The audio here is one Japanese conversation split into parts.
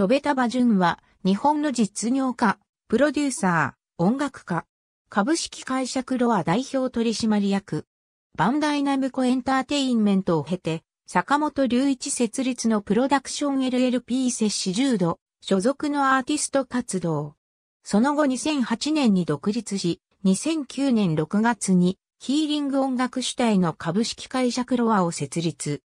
戸部田ュ淳は、日本の実業家、プロデューサー、音楽家、株式会社クロア代表取締役、バンダイナムコエンターテインメントを経て、坂本隆一設立のプロダクション LLP 接種重度、所属のアーティスト活動。その後2008年に独立し、2009年6月にヒーリング音楽主体の株式会社クロアを設立。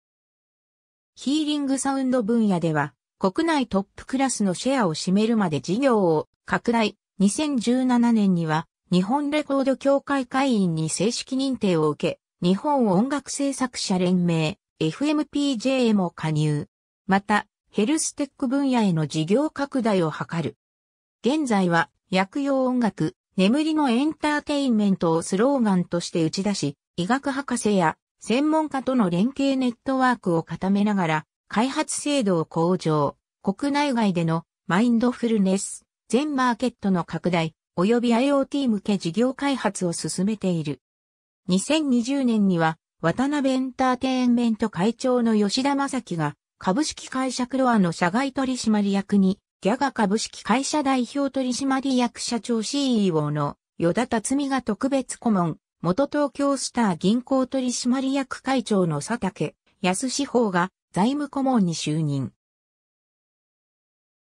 ヒーリングサウンド分野では、国内トップクラスのシェアを占めるまで事業を拡大。2017年には日本レコード協会会員に正式認定を受け、日本音楽制作者連盟 FMPJ へも加入。また、ヘルステック分野への事業拡大を図る。現在は薬用音楽、眠りのエンターテインメントをスローガンとして打ち出し、医学博士や専門家との連携ネットワークを固めながら、開発制度を向上、国内外でのマインドフルネス、全マーケットの拡大、及び IoT 向け事業開発を進めている。2020年には、渡辺エンターテインメント会長の吉田正樹が、株式会社クロアの社外取締役に、ギャガ株式会社代表取締役社長 CEO の、与田達美が特別顧問、元東京スター銀行取締役会長の佐竹、安志法が財務顧問に就任。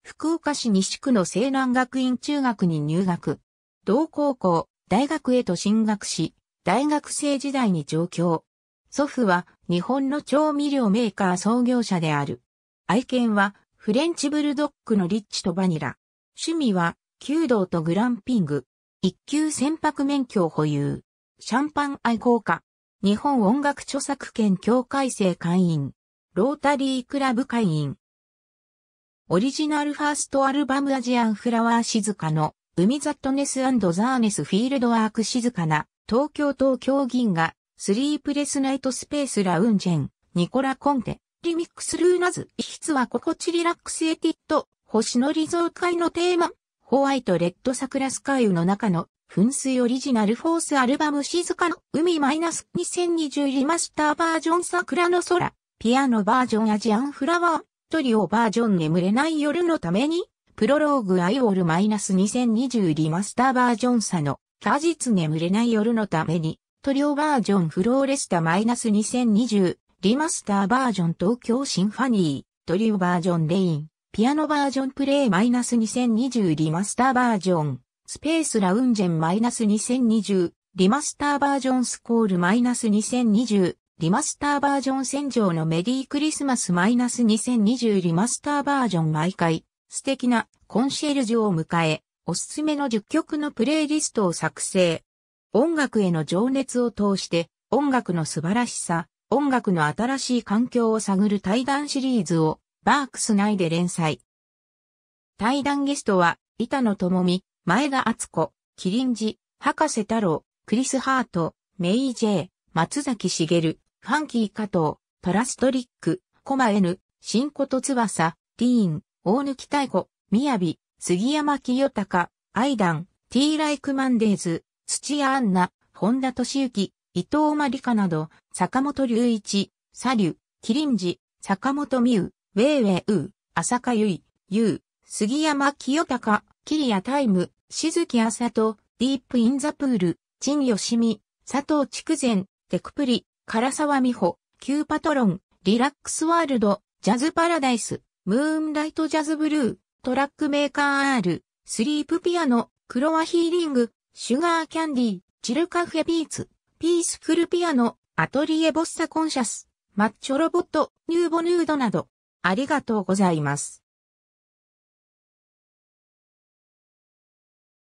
福岡市西区の西南学院中学に入学。同高校、大学へと進学し、大学生時代に上京。祖父は日本の調味料メーカー創業者である。愛犬はフレンチブルドッグのリッチとバニラ。趣味は弓道とグランピング。一級船舶免許を保有。シャンパン愛好家。日本音楽著作権協会制会員。ロータリークラブ会員。オリジナルファーストアルバムアジアンフラワー静かの、海ザットネスザーネスフィールドワーク静かな、東京東京銀河、スリープレスナイトスペースラウンジェン、ニコラコンテ、リミックスルーナズ、遺筆は心地リラックスエティット、星のリゾー会のテーマ、ホワイトレッド桜スカイの中の噴水オリジナルフォースアルバム静かの海マイナス -2020 リマスターバージョン桜の空ピアノバージョンアジアンフラワー、トリオバージョン眠れない夜のために、プロローグアイオールマイナス2020リマスターバージョン差の、果実眠れない夜のために、トリオバージョンフローレスタマイナス2020リマスターバージョン東京シンファニー、トリオバージョンレイン、ピアノバージョンプレイマイナス2020リマスターバージョン、スペースラウンジェンマイナス2020リマスターバージョンスコールマイナス2020リマスターバージョン戦場のメリークリスマス -2020 リマスターバージョン毎回、素敵なコンシェルジュを迎え、おすすめの10曲のプレイリストを作成。音楽への情熱を通して、音楽の素晴らしさ、音楽の新しい環境を探る対談シリーズを、バークス内で連載。対談ゲストは、板野智美、前田敦子、キリンジ、博士太郎、クリス・ハート、メイ・ジェイ、松崎しげる、ファンキー加藤、パラストリック、コマ N、トツと翼、ティーン、大貫太鼓、みやび、杉山清隆、アイダン、ティーライクマンデーズ、土屋アンナ、本田敏之、伊藤真理香など、坂本隆一、サリュ、キリンジ、坂本美宇、ウェイウェイウー、浅香唯、ユウ、杉山清隆、キリアタイム、静木あさと、ディープインザプール、陳よ美、佐藤筑前、テクプリ、唐沢美穂、キューパトロン、リラックスワールド、ジャズパラダイス、ムーンライトジャズブルー、トラックメーカー R、スリープピアノ、クロアヒーリング、シュガーキャンディー、チルカフェビーツ、ピースフルピアノ、アトリエボッサコンシャス、マッチョロボット、ニューボヌードなど、ありがとうございます。